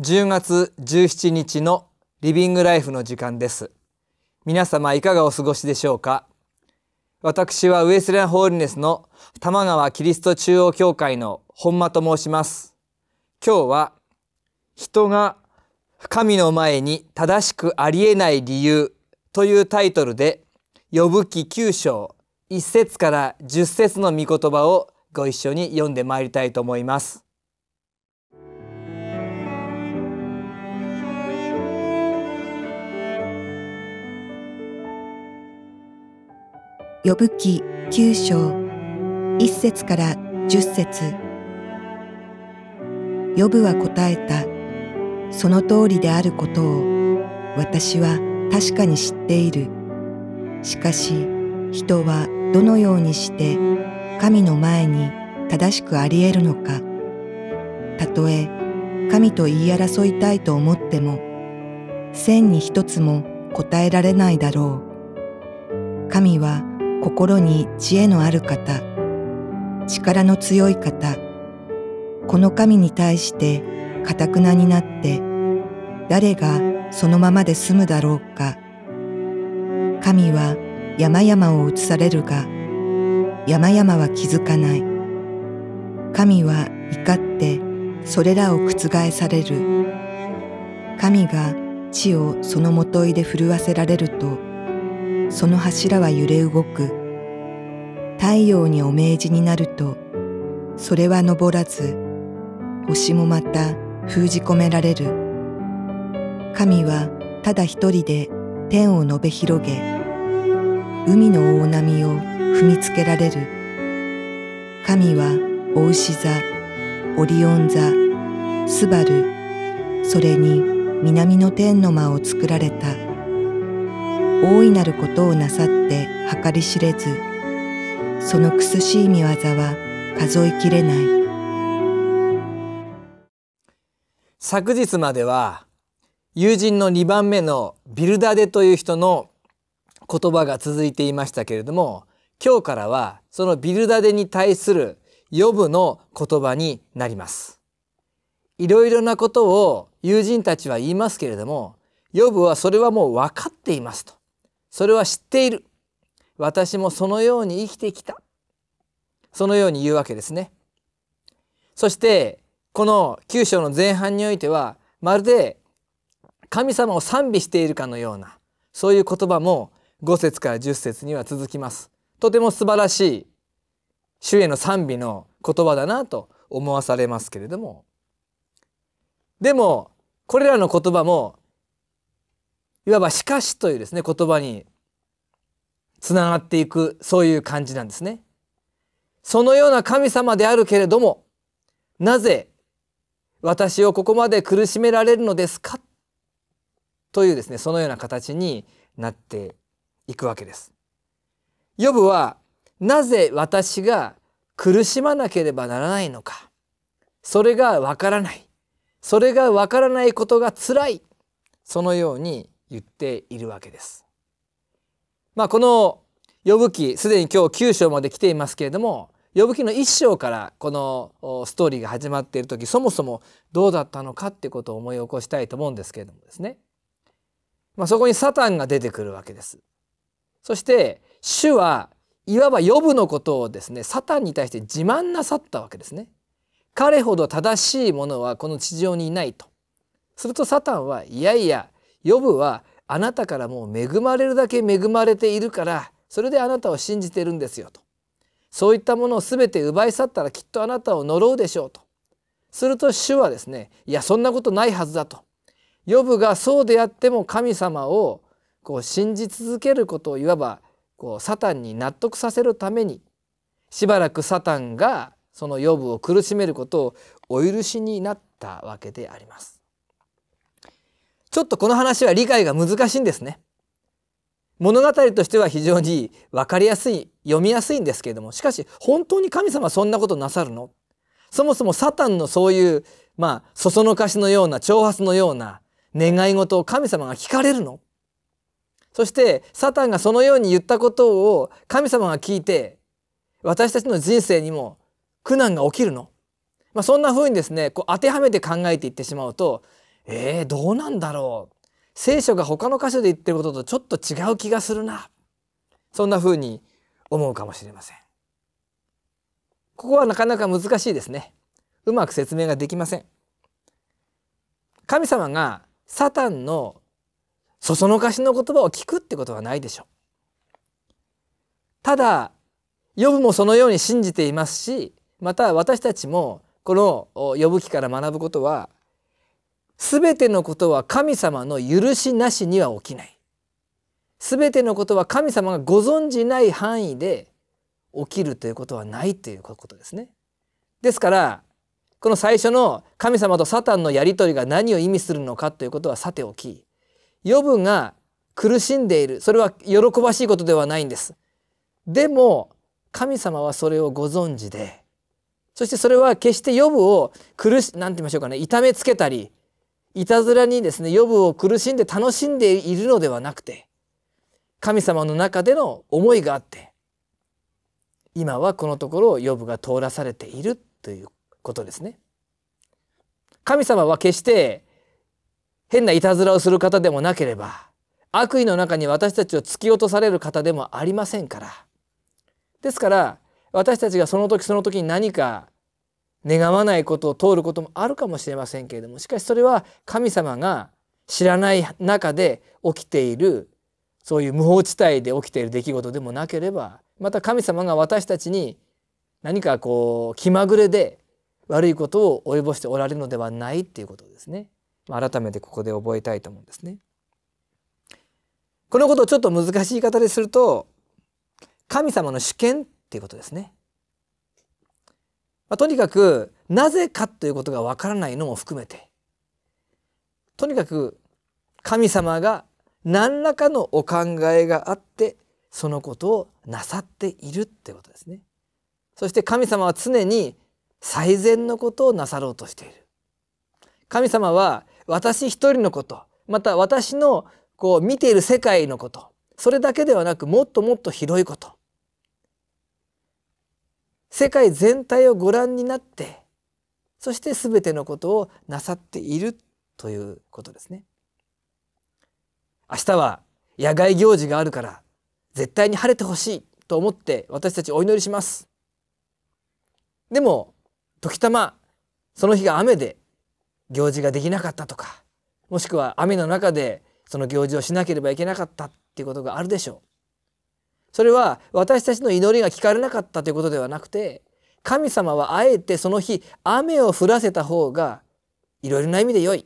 10月17日のリビングライフの時間です。皆様いかがお過ごしでしょうか私はウエスレンホールネスの玉川キリスト中央教会の本間と申します。今日は人が神の前に正しくありえない理由というタイトルで呼ぶ記9章一節から十節の御言葉をご一緒に読んでまいりたいと思います。呼ぶ記九章一節から十節呼ぶは答えたその通りであることを私は確かに知っているしかし人はどのようにして神の前に正しくあり得るのかたとえ神と言い争いたいと思っても千に一つも答えられないだろう神は心に知恵のある方力の強い方この神に対してかたくなになって誰がそのままで済むだろうか神は山々を映されるが山々は気づかない神は怒ってそれらを覆される神が地をそのもといで震わせられるとその柱は揺れ動く太陽にお命じになるとそれは昇らず星もまた封じ込められる神はただ一人で天を述べ広げ海の大波を踏みつけられる神はお牛座オリオン座スバルそれに南の天の間を作られた大いなることをなさって計り知れずそのくすしい見業は数えきれない昨日までは友人の2番目のビルダデという人の言葉が続いていましたけれども今日からはそのビルダデに対するヨブの言葉になります。いろいろなことを友人たちは言いますけれどもヨブはそれはもう分かっていますと。それは知っている。私もそのように生きてきた。そのように言うわけですね。そしてこの9章の前半においてはまるで神様を賛美しているかのようなそういう言葉も5節から10節には続きます。とても素晴らしい主への賛美の言葉だなと思わされますけれどもでもこれらの言葉もいわば「しかし」というですね言葉につながっていくそういう感じなんですね。そのような神様であるけれどもなぜ私をここまで苦しめられるのですかというですねそのような形になっていくわけです。ヨブはなぜ私が苦しまなければならないのかそれがわからないそれがわからないことがつらいそのように言っているわけです。まあ、この呼ぶ記すでに今日9章まで来ていますけれども呼ぶ記の1章からこのストーリーが始まっている時そもそもどうだったのかってことを思い起こしたいと思うんですけれどもですね、まあ、そこにサタンが出てくるわけです。そして主はいわばヨブのことをですねサタンに対して自慢なさったわけですね。彼ほど正しいものはこの地上にいないと。するとサタンはいやいやヨブはあなたからもう恵まれるだけ恵まれているからそれであなたを信じてるんですよと。そういったものを全て奪い去ったらきっとあなたを呪うでしょうと。すると主はですねいやそんなことないはずだと。ヨブがそうであっても神様をこう信じ続けることをいわばこうサタンに納得させるためにしばらくサタンがそのヨブを苦しめることをお許しになったわけであります。ちょっとこの話は理解が難しいんですね。物語としては非常に分かりやすい読みやすいんですけれどもしかし本当に神様そんなことなさるのそもそもサタンのそういうまあそそのかしのような挑発のような願い事を神様が聞かれるのそしてサタンがそのように言ったことを神様が聞いて私たちの人生にも苦難が起きるの。まあ、そんな風にですねこう当てはめて考えていってしまうとえー、どうなんだろう聖書が他の箇所で言ってることとちょっと違う気がするなそんな風に思うかもしれません。ここはなかなか難しいですね。うまく説明ができません。神様がサタンのそそのかしの言葉を聞くってことはないでしょう。ただヨブもそのように信じていますしまた私たちもこの呼ぶ記から学ぶことは全てのことは神様の許しなしには起きない全てのことは神様がご存じない範囲で起きるということはないということですね。ですからこの最初の神様とサタンのやり取りが何を意味するのかということはさておきヨブが苦しんでいるそれは喜ばしいことではないんですでも神様はそれをご存知でそしてそれは決してヨブを苦し何て言いましょうかね痛めつけたりいたずらにですねヨブを苦しんで楽しんでいるのではなくて神様の中での思いがあって今はこのところをヨブが通らされているということですね。神様は決して変ないたずらをする方でもなければ悪意の中に私たちを突き落とされる方でもありませんからですから私たちがその時その時に何か願わないことを通ることもあるかもしれませんけれどもしかしそれは神様が知らない中で起きているそういう無法地帯で起きている出来事でもなければまた神様が私たちに何かこう気まぐれで悪いことを及ぼしておられるのではないっていうことですね。改めてここで覚えたいと思うんですね。このことをちょっと難しい言い方ですると神様の主権っていうことですね。まあ、とにかくなぜかということがわからないのも含めてとにかく神様が何らかのお考えがあってそのことをなさっているってことですね。そして神様は常に最善のことをなさろうとしている。神様は私一人のことまた私のこう見ている世界のことそれだけではなくもっともっと広いこと世界全体をご覧になってそして全てのことをなさっているということですね。明日は野外行事があるから絶対に晴れてほしいと思って私たちお祈りします。でも時たまその日が雨で行事ができなかったとかもしくは雨の中でその行事をしなければいけなかったっていうことがあるでしょう。それは私たちの祈りが聞かれなかったということではなくて神様はあえてその日雨を降らせた方がいろいろな意味で良い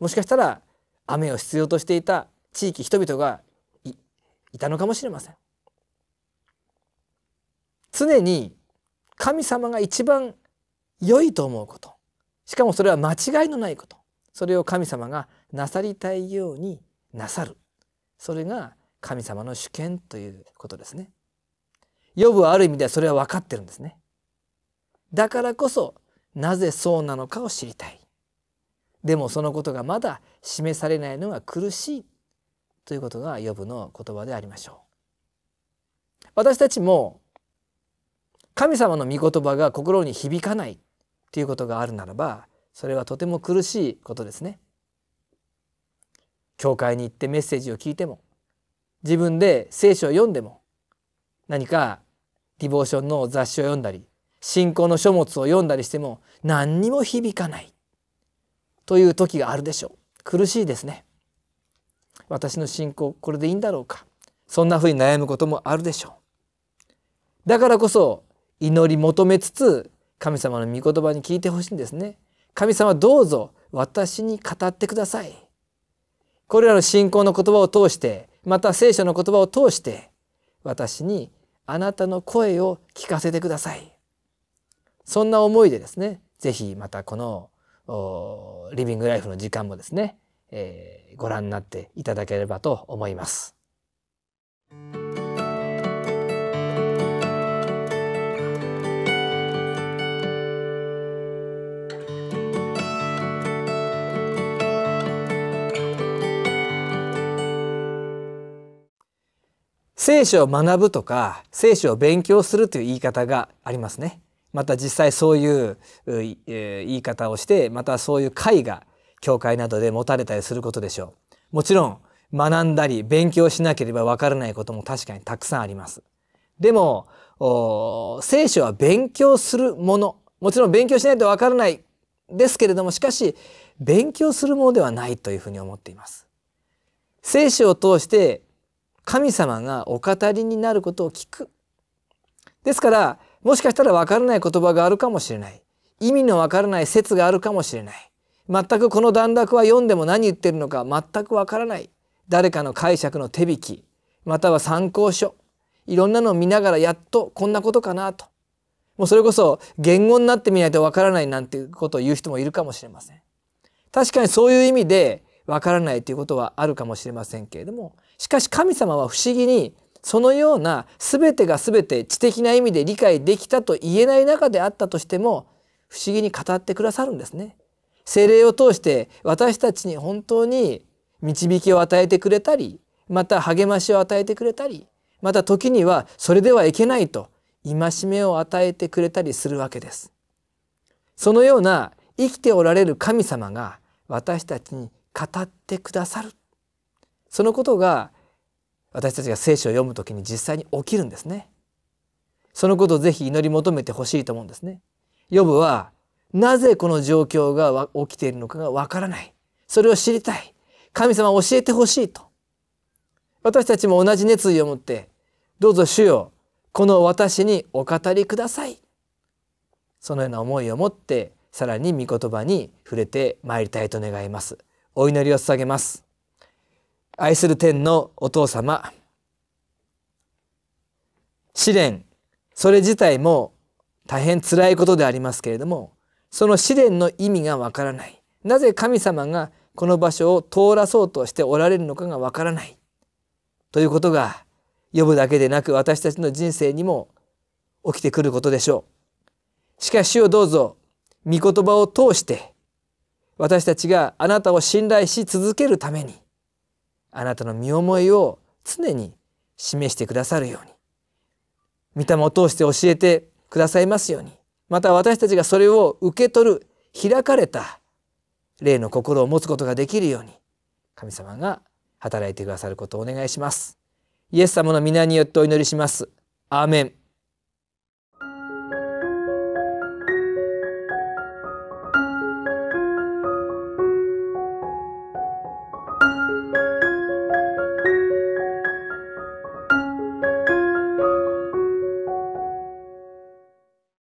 もしかしたら雨を必要としていた地域人々がいたのかもしれません常に神様が一番良いと思うことしかもそれは間違いのないことそれを神様がなさりたいようになさるそれが神様の主権ということですね。ヨブはある意味ではそれは分かってるんですね。だからこそなぜそうなのかを知りたい。でもそのことがまだ示されないのが苦しいということがヨブの言葉でありましょう。私たちも神様の御言葉が心に響かないということがあるならばそれはとても苦しいことですね。教会に行ってメッセージを聞いても自分で聖書を読んでも何かディボーションの雑誌を読んだり信仰の書物を読んだりしても何にも響かないという時があるでしょう苦しいですね私の信仰これでいいんだろうかそんなふうに悩むこともあるでしょうだからこそ祈り求めつつ神様の御言葉に聞いてほしいんですね。神様どうぞ私に語ってください。これらの信仰の言葉を通して、また聖書の言葉を通して、私にあなたの声を聞かせてください。そんな思いでですね、是非またこのリビングライフの時間もですね、えー、ご覧になっていただければと思います。聖書を学ぶとか聖書を勉強するという言い方がありますね。また実際そういう言い方をしてまたそういう会が教会などで持たれたりすることでしょう。もちろん学んだり勉強しなければわからないことも確かにたくさんあります。でも聖書は勉強するものもちろん勉強しないとわからないですけれどもしかし勉強するものではないというふうに思っています。聖書を通して神様がお語りになることを聞く。ですから、もしかしたらわからない言葉があるかもしれない。意味のわからない説があるかもしれない。全くこの段落は読んでも何言ってるのか全くわからない。誰かの解釈の手引き、または参考書。いろんなのを見ながらやっとこんなことかなと。もうそれこそ言語になってみないとわからないなんていうことを言う人もいるかもしれません。確かにそういう意味でわからないということはあるかもしれませんけれどもしかし神様は不思議にそのような全てが全て知的な意味で理解できたと言えない中であったとしても不思議に語ってくださるんですね。精霊を通して私たちに本当に導きを与えてくれたりまた励ましを与えてくれたりまた時にはそれではいけないと戒めを与えてくれたりするわけです。そのような生きておられる神様が私たちに語ってくださるそのことが私たちが聖書を読む時に実際に起きるんですね。そのことをぜひ祈り求めてほしいと思うんですね。ヨブはなぜこの状況が起きているのかがわからない。それを知りたい。神様教えてほしいと。私たちも同じ熱意を持って、どうぞ主よ、この私にお語りください。そのような思いを持って、さらに御言葉に触れてまいりたいと願います。お祈りを捧げます愛する天のお父様試練それ自体も大変辛いことでありますけれどもその試練の意味がわからないなぜ神様がこの場所を通らそうとしておられるのかがわからないということが呼ぶだけでなく私たちの人生にも起きてくることでしょう。しかし主をどうぞ御言葉を通して私たちがあなたを信頼し続けるためにあなたの身思いを常に示してくださるように御霊を通して教えてくださいますようにまた私たちがそれを受け取る開かれた霊の心を持つことができるように神様が働いてくださることをお願いしますイエス様の皆によってお祈りしますアーメン